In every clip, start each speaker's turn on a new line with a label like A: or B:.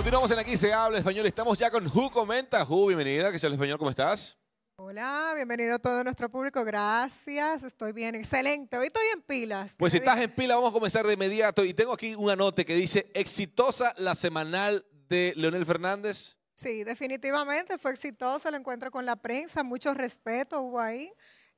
A: Continuamos en Aquí se habla español. Estamos ya con Ju Comenta. Ju, bienvenida. ¿Qué sea español? ¿Cómo estás?
B: Hola, bienvenido a todo nuestro público. Gracias, estoy bien, excelente. Hoy estoy en pilas. Pues si
A: estás en pila, vamos a comenzar de inmediato. Y tengo aquí una nota que dice: exitosa la semanal de Leonel Fernández.
B: Sí, definitivamente fue exitosa el encuentro con la prensa, mucho respeto hubo ahí.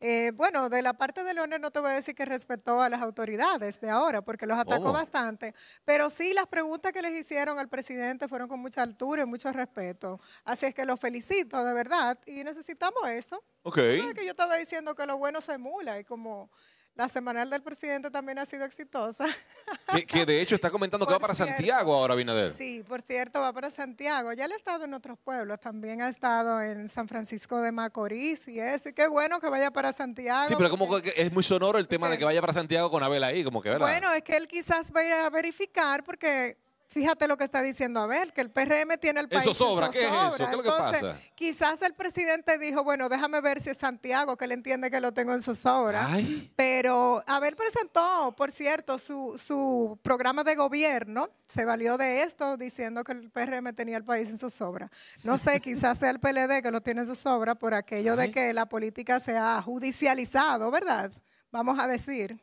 B: Eh, bueno, de la parte de león, no te voy a decir que respetó a las autoridades de ahora, porque los atacó oh. bastante, pero sí las preguntas que les hicieron al presidente fueron con mucha altura y mucho respeto. Así es que los felicito, de verdad, y necesitamos eso. Ok. es que yo estaba diciendo que lo bueno se emula y como la semanal del presidente también ha sido exitosa.
A: Que, de hecho está comentando que va para Santiago ahora, Binader. Sí,
B: por cierto, va para Santiago. Ya le ha estado en otros pueblos, también ha estado en San Francisco de Macorís y eso. Y qué bueno que vaya para Santiago. Sí, pero
A: como que es muy sonoro el tema de que vaya para Santiago con Abel ahí, como que, ¿verdad? Bueno,
B: es que él quizás vaya a verificar porque Fíjate lo que está diciendo Abel, que el PRM tiene el país. en sobra, eso sobra. es eso? ¿Qué es lo que pasa? Quizás el presidente dijo, bueno, déjame ver si es Santiago, que él entiende que lo tengo en sus obras. Pero Abel presentó, por cierto, su, su programa de gobierno, se valió de esto diciendo que el PRM tenía el país en obras. No sé, quizás sea el PLD que lo tiene en sobra por aquello de que la política se ha judicializado, ¿verdad? Vamos a decir.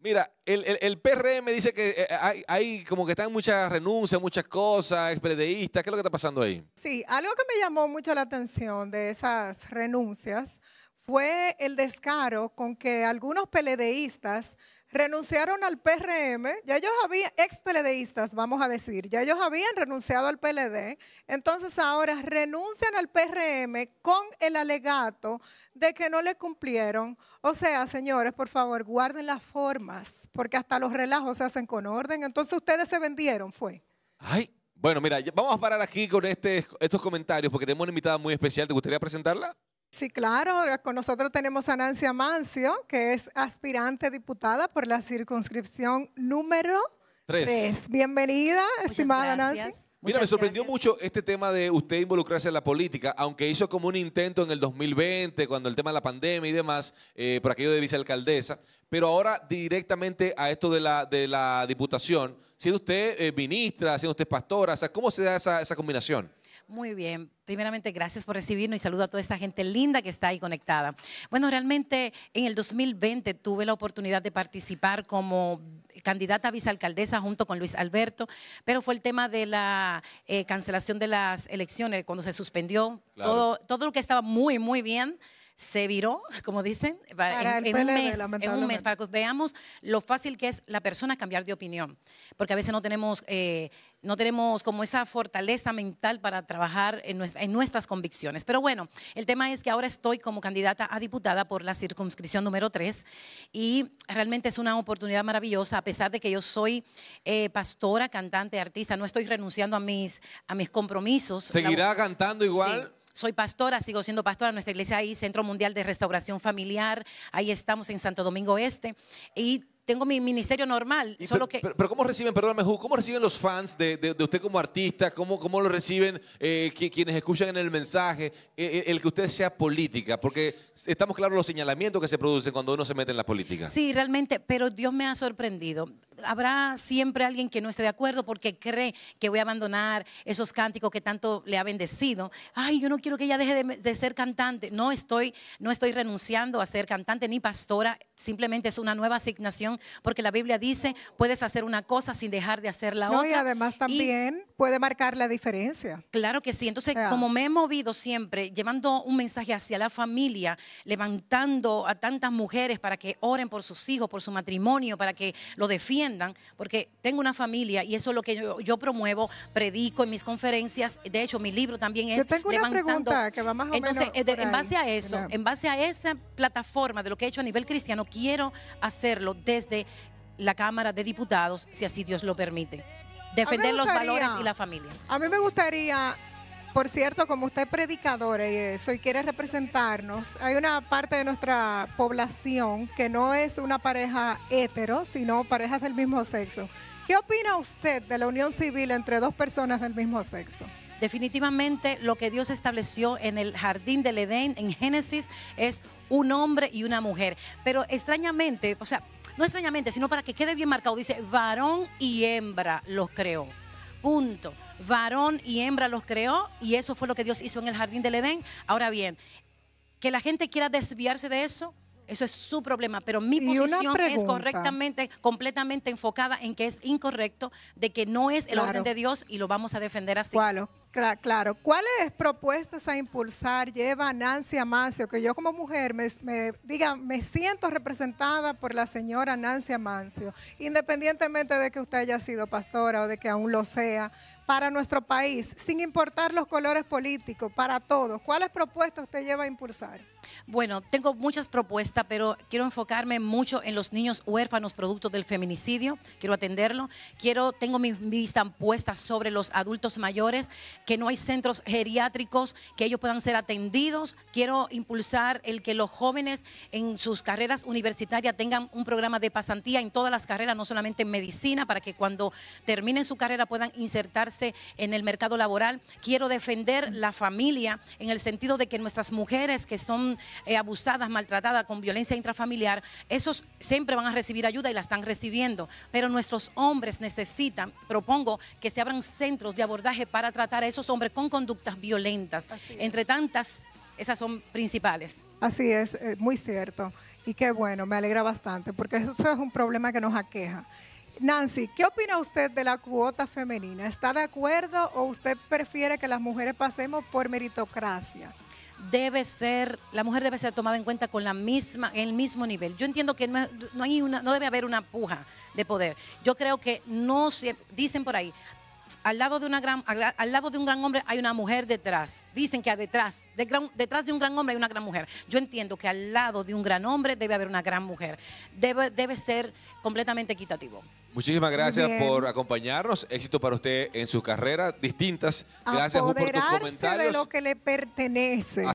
A: Mira, el, el, el, PRM dice que eh, eh, hay, hay, como que están muchas renuncias, muchas cosas, expredeístas. ¿Qué es lo que está pasando ahí?
B: Sí, algo que me llamó mucho la atención de esas renuncias fue el descaro con que algunos peledeístas renunciaron al PRM, ya ellos habían, ex PLDistas, vamos a decir, ya ellos habían renunciado al PLD, entonces ahora renuncian al PRM con el alegato de que no le cumplieron. O sea, señores, por favor, guarden las formas, porque hasta los relajos se hacen con orden, entonces ustedes se vendieron, fue.
A: Ay, bueno, mira, vamos a parar aquí con este, estos comentarios, porque tenemos una invitada muy especial, ¿te gustaría presentarla?
B: Sí, claro. Eh, con nosotros tenemos a Nancy Amancio, que es aspirante diputada por la circunscripción número
A: 3.
B: Bienvenida, estimada Nancy.
A: Mira, me sorprendió mucho este tema de usted involucrarse en la política, aunque hizo como un intento en el 2020, cuando el tema de la pandemia y demás, eh, por aquello de vicealcaldesa, pero ahora directamente a esto de la, de la diputación, siendo usted eh, ministra, siendo usted pastora, ¿cómo se da esa, esa combinación?
C: Muy bien. Primeramente, gracias por recibirnos y saludo a toda esta gente linda que está ahí conectada. Bueno, realmente en el 2020 tuve la oportunidad de participar como candidata a vicealcaldesa junto con Luis Alberto, pero fue el tema de la eh, cancelación de las elecciones cuando se suspendió. Todo, todo lo que estaba muy, muy bien se viró, como dicen, en, un mes, en, para que veamos lo fácil que es la persona cambiar de opinión, porque a veces no tenemos, eh, no tenemos como esa fortaleza mental para trabajar en, nuestras convicciones. Pero bueno, el tema es que ahora estoy como candidata a diputada por la circunscripción número 3 y realmente es una oportunidad maravillosa, a pesar de que yo soy eh, pastora, cantante, artista, no estoy renunciando a mis, a mis compromisos. ¿Seguirá
A: cantando igual?
C: soy pastora, sigo siendo pastora en nuestra iglesia ahí, Centro Mundial de Restauración Familiar, ahí estamos en Santo Domingo Este. Y tengo mi ministerio normal. solo que... pero,
A: ¿cómo reciben, perdóname, Ju, cómo reciben los fans de, de, usted como artista? ¿Cómo, cómo lo reciben eh, quienes escuchan en el mensaje? Eh, eh, el que usted sea política, porque estamos claros los señalamientos que se producen cuando uno se mete en la política. Sí,
C: realmente, pero Dios me ha sorprendido. Habrá siempre alguien que no esté de acuerdo porque cree que voy a abandonar esos cánticos que tanto le ha bendecido. Ay, yo no quiero que ella deje de, de ser cantante. No estoy, no estoy renunciando a ser cantante ni pastora, simplemente es una nueva asignación porque la Biblia dice, puedes hacer una cosa sin dejar de hacer la otra. Y además
B: también puede marcar la diferencia.
C: Claro que sí. Entonces, como me he movido siempre, llevando un mensaje hacia la familia, levantando a tantas mujeres para que oren por sus hijos, por su matrimonio, para que lo defiendan, porque tengo una familia y eso es lo que yo, promuevo, predico en mis conferencias. De hecho, mi libro también es... Yo tengo una pregunta que va más o Entonces, eh, en base a eso, en base a esa plataforma de lo que he hecho a nivel cristiano, quiero hacerlo desde de la Cámara de Diputados, si así Dios lo permite. Defender los valores y la familia. A mí me gustaría, por cierto, como usted es
B: predicador y eso, y quiere representarnos, hay una parte de nuestra población que no es una pareja hetero, sino parejas del mismo sexo. ¿Qué opina usted
C: de la unión civil entre dos personas del mismo sexo? Definitivamente lo que Dios estableció en el jardín del Edén, en Génesis, es un hombre y una mujer. Pero extrañamente, o sea, no extrañamente, sino para que quede bien marcado. Dice, varón y hembra los creó. Punto. Varón y hembra los creó y eso fue lo que Dios hizo en el jardín del Edén. Ahora bien, que la gente quiera desviarse de eso, eso es su problema, pero mi posición es correctamente, completamente enfocada en que es incorrecto, de que no es el orden de Dios y lo vamos a defender así. Claro, ¿Cuáles propuestas
B: a impulsar lleva Nancy Amancio? Que yo como mujer me, me, diga, me siento representada por la señora Nancy Amancio, independientemente de que usted haya sido pastora o de que aún lo sea, para nuestro país, sin importar los colores políticos, para
C: todos. ¿Cuáles propuestas usted lleva a impulsar? Bueno, tengo muchas propuestas, pero quiero enfocarme mucho en los niños huérfanos producto del feminicidio. Quiero atenderlo. Quiero, tengo mi vista puesta sobre los adultos mayores, que no hay centros geriátricos, que ellos puedan ser atendidos. Quiero impulsar el que los jóvenes en sus carreras universitarias tengan un programa de pasantía en todas las carreras, no solamente en medicina, para que cuando terminen su carrera puedan insertarse en el mercado laboral. Quiero defender la familia en el sentido de que nuestras mujeres que son eh, abusadas, maltratadas con violencia intrafamiliar, esos siempre van a recibir ayuda y la están recibiendo. Pero nuestros hombres necesitan, propongo que se abran centros de abordaje para tratar a esos hombres con conductas violentas. Entre tantas, esas son principales.
B: Así es, eh, muy cierto. Y qué bueno, me alegra bastante, porque eso es un problema que nos aqueja. Nancy, ¿qué opina usted de la cuota femenina? ¿Está de acuerdo o usted prefiere que las mujeres pasemos por meritocracia?
C: debe ser, la mujer debe ser tomada en cuenta con la misma, el mismo nivel. Yo entiendo que no, hay una, no debe haber una puja de poder. Yo creo que no se, dicen por ahí, al lado de una gran, al, lado de un gran hombre hay una mujer detrás. Dicen que detrás, de detrás de un gran hombre hay una gran mujer. Yo entiendo que al lado de un gran hombre debe haber una gran mujer. Debe, debe ser completamente equitativo.
A: Muchísimas gracias por acompañarnos. Éxito para usted en su carrera, distintas. Gracias por tus comentarios. de lo
C: que le
B: pertenece.